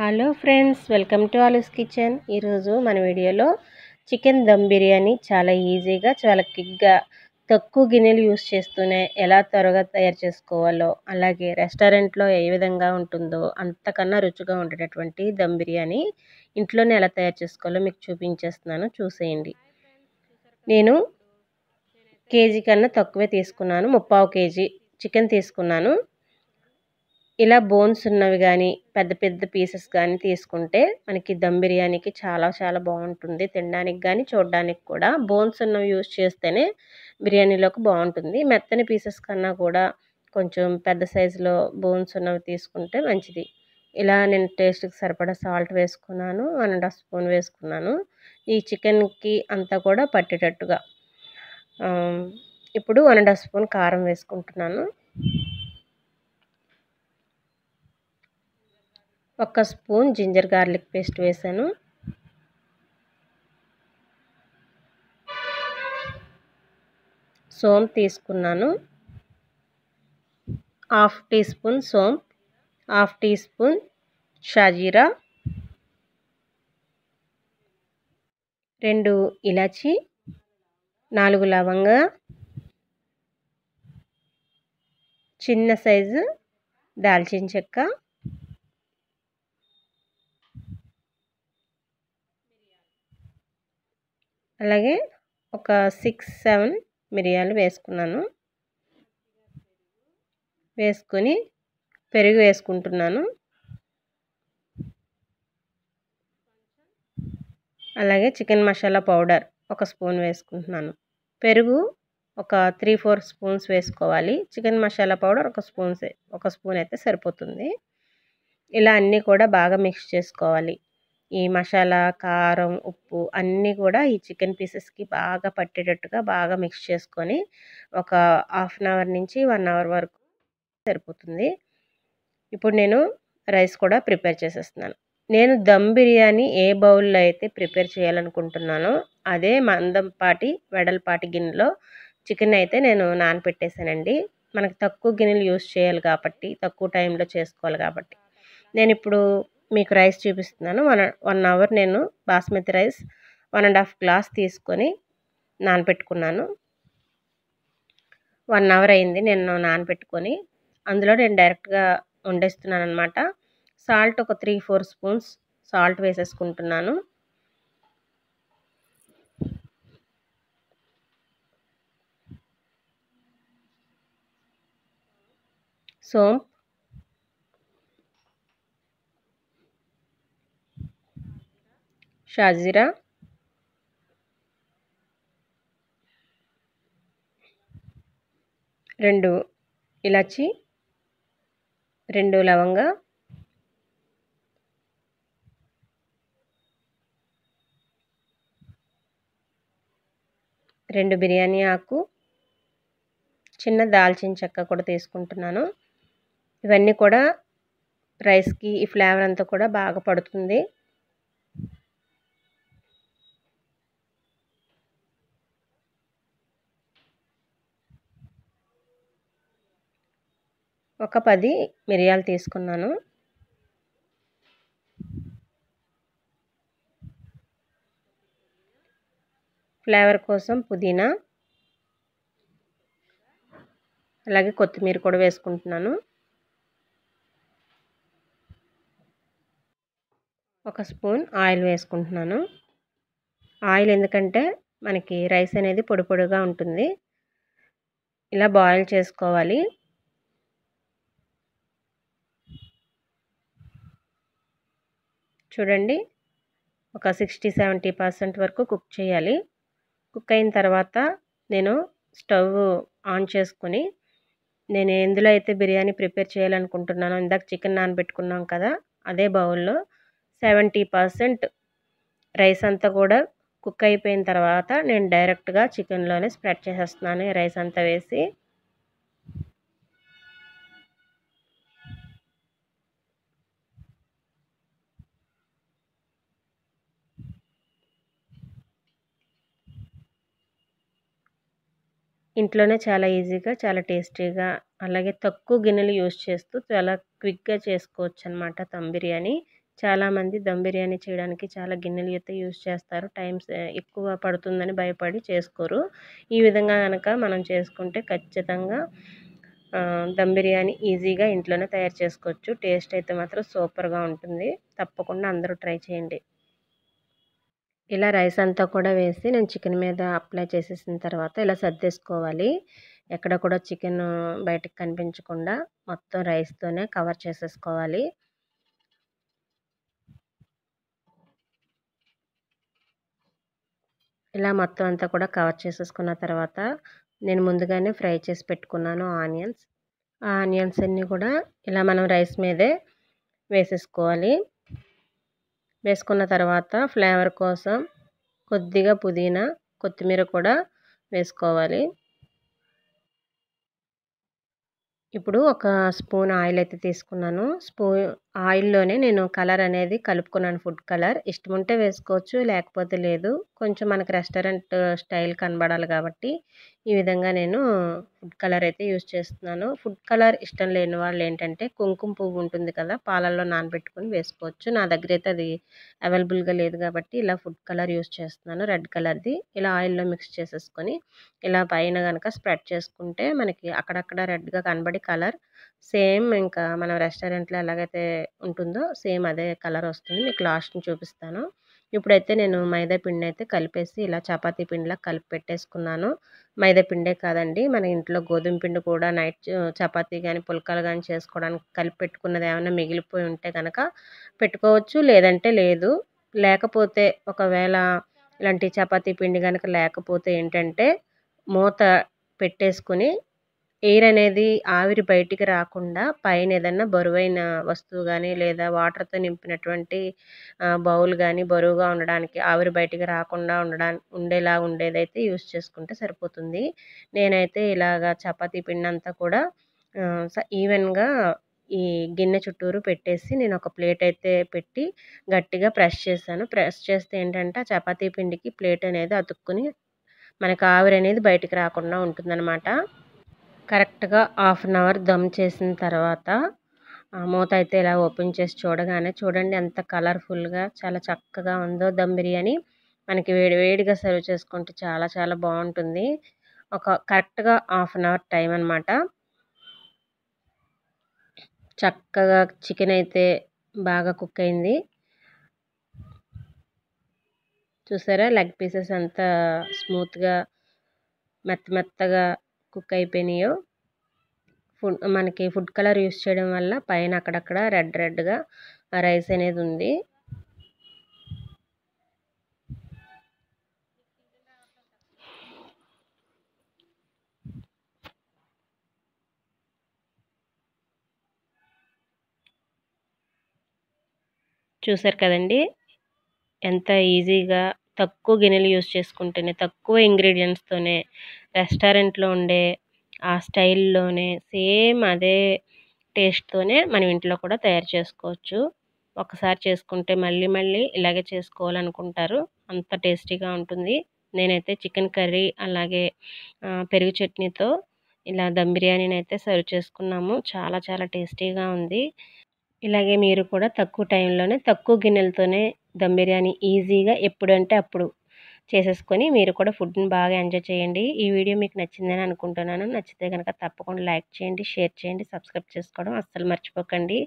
hello friends welcome to Aloo's kitchen ఈరోజు మన వీడియోలో చికెన్ దమ్ బిర్యానీ చాలా ఈజీగా చాలా క్విక్గా తక్కువ గిన్నెలు యూస్ చేస్తూనే ఎలా త్వరగా తయారు చేసుకోవాలో అలాగే రెస్టారెంట్లో ఏ విధంగా ఉంటుందో అంతకన్నా రుచిగా ఉండేటటువంటి దమ్ బిర్యానీ ఇంట్లోనే ఎలా తయారు చేసుకోవాలో మీకు చూపించేస్తున్నాను చూసేయండి నేను కేజీ కన్నా తక్కువే తీసుకున్నాను ముప్పావు కేజీ చికెన్ తీసుకున్నాను ఇలా బోన్స్ ఉన్నవి కానీ పెద్ద పెద్ద పీసెస్ కానీ తీసుకుంటే మనకి దమ్ బిర్యానీకి చాలా చాలా బాగుంటుంది తినడానికి కానీ చూడడానికి కూడా బోన్స్ ఉన్నవి యూజ్ చేస్తేనే బిర్యానీలోకి బాగుంటుంది మెత్తని పీసెస్ కన్నా కూడా కొంచెం పెద్ద సైజులో బోన్స్ ఉన్నవి తీసుకుంటే మంచిది ఇలా నేను టేస్ట్కి సరిపడా సాల్ట్ వేసుకున్నాను వన్ అండ్ హాఫ్ స్పూన్ వేసుకున్నాను ఈ చికెన్కి అంతా కూడా పట్టేటట్టుగా ఇప్పుడు వన్ అండ్ హాఫ్ స్పూన్ కారం వేసుకుంటున్నాను ఒక స్పూన్ జింజర్ గార్లిక్ పేస్ట్ వేసాను సోమ్ తీసుకున్నాను హాఫ్ టీ స్పూన్ సోమ్ హాఫ్ టీ స్పూన్ షాజీరా రెండు ఇలాచి నాలుగు లవంగ చిన్న సైజు దాల్చిన చెక్క అలాగే ఒక సిక్స్ సెవెన్ మిరియాలు వేసుకున్నాను వేసుకొని పెరుగు వేసుకుంటున్నాను అలాగే చికెన్ మసాలా పౌడర్ ఒక స్పూన్ వేసుకుంటున్నాను పెరుగు ఒక త్రీ ఫోర్ స్పూన్స్ వేసుకోవాలి చికెన్ మసాలా పౌడర్ ఒక స్పూన్స్ ఒక స్పూన్ అయితే సరిపోతుంది ఇలా అన్నీ కూడా బాగా మిక్స్ చేసుకోవాలి ఈ మసాలా కారం ఉప్పు అన్నీ కూడా ఈ చికెన్ పీసెస్కి బాగా పట్టేటట్టుగా బాగా మిక్స్ చేసుకొని ఒక హాఫ్ అన్ అవర్ నుంచి వన్ అవర్ వరకు సరిపోతుంది ఇప్పుడు నేను రైస్ కూడా ప్రిపేర్ చేసేస్తున్నాను నేను దమ్ బిర్యానీ ఏ బౌల్లో అయితే ప్రిపేర్ చేయాలనుకుంటున్నానో అదే మందంపాటి వెడల్పాటి గిన్నెలో చికెన్ అయితే నేను నానపెట్టేశానండి మనకు తక్కువ గిన్నెలు యూస్ చేయాలి కాబట్టి తక్కువ టైంలో చేసుకోవాలి కాబట్టి నేను ఇప్పుడు మీకు రైస్ చూపిస్తున్నాను వన్ వన్ అవర్ నేను basmati rice one and half glass తీసుకొని నానబెట్టుకున్నాను వన్ అవర్ అయింది నేను నానబెట్టుకొని అందులో నేను డైరెక్ట్గా వండేస్తున్నాను అనమాట సాల్ట్ ఒక త్రీ ఫోర్ స్పూన్స్ సాల్ట్ వేసేసుకుంటున్నాను సోంపు షాజీరా రెండు ఇలాచి రెండు లవంగ రెండు బిర్యానీ ఆకు చిన్న దాల్చిన చెక్క కూడా తీసుకుంటున్నాను ఇవన్నీ కూడా రైస్కి ఈ ఫ్లేవర్ అంతా కూడా బాగా పడుతుంది ఒక పది మిరియాలు తీసుకున్నాను ఫ్లేవర్ కోసం పుదీనా అలాగే కొత్తిమీర కూడా వేసుకుంటున్నాను ఒక స్పూన్ ఆయిల్ వేసుకుంటున్నాను ఆయిల్ ఎందుకంటే మనకి రైస్ అనేది పొడి పొడిగా ఉంటుంది ఇలా బాయిల్ చేసుకోవాలి చూడండి ఒక సిక్స్టీ సెవెంటీ పర్సెంట్ వరకు కుక్ చేయాలి కుక్ అయిన తర్వాత నేను స్టవ్ ఆన్ చేసుకుని నేను ఎందులో అయితే బిర్యానీ ప్రిపేర్ చేయాలనుకుంటున్నానో ఇందాక చికెన్ నానబెట్టుకున్నాం కదా అదే బౌల్లో సెవెంటీ పర్సెంట్ రైస్ అంతా కూడా కుక్ అయిపోయిన తర్వాత నేను డైరెక్ట్గా చికెన్లోనే స్ప్రెడ్ చేసేస్తున్నాను రైస్ అంతా వేసి ఇంట్లోనే చాలా ఈజీగా చాలా టేస్టీగా అలాగే తక్కువ గిన్నెలు యూజ్ చేస్తూ చాలా క్విక్గా చేసుకోవచ్చు అనమాట దమ్ బిర్యానీ చాలామంది దమ్ బిర్యానీ చేయడానికి చాలా గిన్నెలు అయితే యూజ్ చేస్తారు టైం ఎక్కువ పడుతుందని భయపడి చేసుకోరు ఈ విధంగా కనుక మనం చేసుకుంటే ఖచ్చితంగా దమ్ బిర్యానీ ఈజీగా ఇంట్లోనే తయారు చేసుకోవచ్చు టేస్ట్ అయితే మాత్రం సూపర్గా ఉంటుంది తప్పకుండా అందరూ ట్రై చేయండి ఇలా రైస్ అంతా కూడా వేసి నేను చికెన్ మీద అప్లై చేసేసిన తర్వాత ఇలా సర్దేసుకోవాలి ఎక్కడ కూడా చికెన్ బయటకు కనిపించకుండా మొత్తం రైస్తోనే కవర్ చేసేసుకోవాలి ఇలా మొత్తం అంతా కూడా కవర్ చేసేసుకున్న తర్వాత నేను ముందుగానే ఫ్రై చేసి పెట్టుకున్నాను ఆనియన్స్ ఆ ఆనియన్స్ అన్నీ కూడా ఇలా మనం రైస్ మీదే వేసేసుకోవాలి వేసుకున్న తర్వాత ఫ్లేవర్ కోసం కొద్దిగా పుదీనా కొత్తిమీర కూడా వేసుకోవాలి ఇప్పుడు ఒక స్పూన్ ఆయిల్ అయితే తీసుకున్నాను స్పూ ఆయిల్లోనే నేను కలర్ అనేది కలుపుకున్నాను ఫుడ్ కలర్ ఇష్టం ఉంటే వేసుకోవచ్చు లేకపోతే లేదు కొంచెం మనకు రెస్టారెంట్ స్టైల్ కనబడాలి కాబట్టి ఈ విధంగా నేను ఫుడ్ కలర్ అయితే యూజ్ చేస్తున్నాను ఫుడ్ కలర్ ఇష్టం లేని వాళ్ళు ఏంటంటే కుంకుమ పువ్వు ఉంటుంది కదా పాలల్లో నానబెట్టుకొని వేసుకోవచ్చు నా దగ్గర అయితే అది అవైలబుల్గా లేదు కాబట్టి ఇలా ఫుడ్ కలర్ యూజ్ చేస్తున్నాను రెడ్ కలర్ది ఇలా ఆయిల్లో మిక్స్ చేసేసుకొని ఇలా పైన కనుక స్ప్రెడ్ చేసుకుంటే మనకి అక్కడక్కడ రెడ్గా కనబడి కలర్ సేమ్ ఇంకా మనం రెస్టారెంట్లో ఎలాగైతే ఉంటుందో సేమ్ అదే కలర్ వస్తుంది మీకు లాస్ట్ని చూపిస్తాను ఇప్పుడైతే నేను మైదా పిండి అయితే కలిపేసి ఇలా చపాతీ పిండిలా కలిపి పెట్టేసుకున్నాను మైదా పిండే కాదండి మన ఇంట్లో గోధుమ పిండి కూడా నైట్ చపాతీ కానీ పుల్కాలు కానీ చేసుకోవడానికి కలిపి పెట్టుకున్నది ఏమైనా మిగిలిపోయి ఉంటే కనుక పెట్టుకోవచ్చు లేదంటే లేదు లేకపోతే ఒకవేళ ఇలాంటి చపాతీ పిండి కనుక లేకపోతే ఏంటంటే మూత పెట్టేసుకుని ఎయిర్ అనేది ఆవిరి బయటికి రాకుండా పైన ఏదన్నా బరువైన వస్తువు కానీ లేదా వాటర్తో నింపినటువంటి బౌల్ కానీ బరువుగా ఉండడానికి ఆవిరి బయటికి రాకుండా ఉండడానికి ఉండేలా ఉండేదైతే యూస్ చేసుకుంటే సరిపోతుంది నేనైతే ఇలాగ చపాతీ పిండి అంతా కూడా ఈవెన్గా ఈ గిన్నె చుట్టూరు పెట్టేసి నేను ఒక ప్లేట్ అయితే పెట్టి గట్టిగా ప్రెస్ చేశాను ప్రెస్ చేస్తే ఏంటంటే ఆ చపాతీ పిండికి ప్లేట్ అనేది అతుక్కుని మనకు ఆవిరి అనేది బయటికి రాకుండా ఉంటుందన్నమాట కరెక్ట్గా హాఫ్ అన్ అవర్ దమ్ చేసిన తర్వాత మూత అయితే ఇలా ఓపెన్ చేసి చూడగానే చూడండి ఎంత కలర్ఫుల్గా చాలా చక్కగా ఉందో దమ్ బిర్యానీ మనకి వేడివేడిగా సర్వ్ చేసుకుంటే చాలా చాలా బాగుంటుంది ఒక కరెక్ట్గా హాఫ్ అన్ అవర్ టైం అనమాట చక్కగా చికెన్ అయితే బాగా కుక్ అయింది చూసారా లెగ్ పీసెస్ అంతా స్మూత్గా మెత్త మెత్తగా కుక్ అయిపోయినాయో ఫుడ్ మనకి ఫుడ్ కలర్ యూస్ చేయడం వల్ల పైన అక్కడక్కడ రెడ్ రెడ్గా రైస్ అనేది ఉంది చూసారు కదండి ఎంత ఈజీగా తక్కువ గిన్నెలు యూస్ చేసుకుంటేనే తక్కువ ఇంగ్రీడియంట్స్తోనే రెస్టారెంట్లో ఉండే ఆ స్టైల్లోనే సేమ్ అదే టేస్ట్తోనే మనం ఇంట్లో కూడా తయారు చేసుకోవచ్చు ఒకసారి చేసుకుంటే మళ్ళీ మళ్ళీ ఇలాగే చేసుకోవాలనుకుంటారు అంత టేస్టీగా ఉంటుంది నేనైతే చికెన్ కర్రీ అలాగే పెరుగు చట్నీతో ఇలా దమ్ బిర్యానీని అయితే సర్వ్ చేసుకున్నాము చాలా చాలా టేస్టీగా ఉంది ఇలాగే మీరు కూడా తక్కువ టైంలోనే తక్కువ గిన్నెలతోనే దమ్ బిర్యానీ ఈజీగా ఎప్పుడంటే అప్పుడు చేసేసుకొని మీరు కూడా ఫుడ్ని బాగా ఎంజాయ్ చేయండి ఈ వీడియో మీకు నచ్చిందని అనుకుంటున్నాను నచ్చితే కనుక తప్పకుండా లైక్ చేయండి షేర్ చేయండి సబ్స్క్రైబ్ చేసుకోవడం అస్సలు మర్చిపోకండి